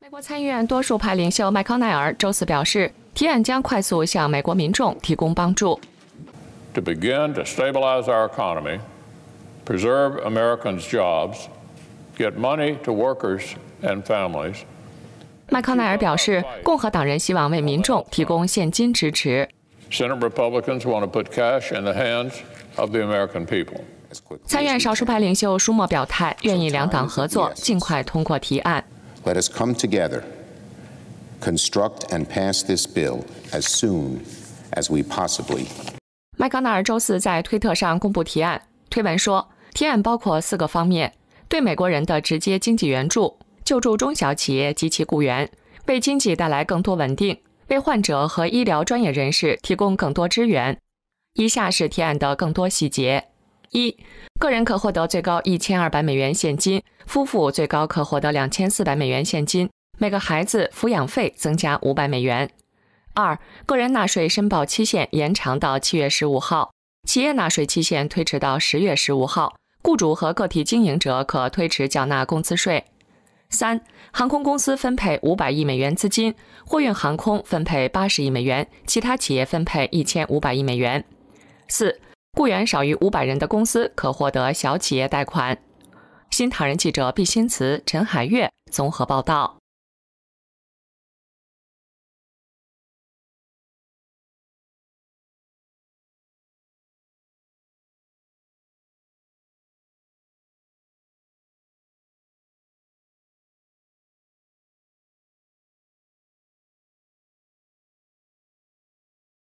美国参议院多数派领袖麦康奈尔周四表示提案将快速向美国民众提供帮助 to begin to stabilize our economy preserve americans jobs get money to workers and families 麦康奈尔表示共和党人希望为民众提供现金支持 senate republicans want to put cash in the hands of the american people 参院少数派领袖舒默表态愿意两党合作尽快通过提案 Let us come together, construct and pass this bill as soon as we possibly. 麦康纳尔周四在推特上公布提案，推文说，提案包括四个方面：对美国人的直接经济援助，救助中小企业及其雇员，为经济带来更多稳定，为患者和医疗专业人士提供更多支援。以下是提案的更多细节：一、个人可获得最高一千二百美元现金，夫妇最高可获得两千四百美元现金，每个孩子抚养费增加五百美元。二、个人纳税申报期限延长到七月十五号，企业纳税期限推迟到十月十五号，雇主和个体经营者可推迟缴纳工资税。三、航空公司分配五百亿美元资金，货运航空分配八十亿美元，其他企业分配一千五百亿美元。四、雇员少于五百人的公司可获得小企业贷款。新唐人记者毕新慈、陈海月综合报道。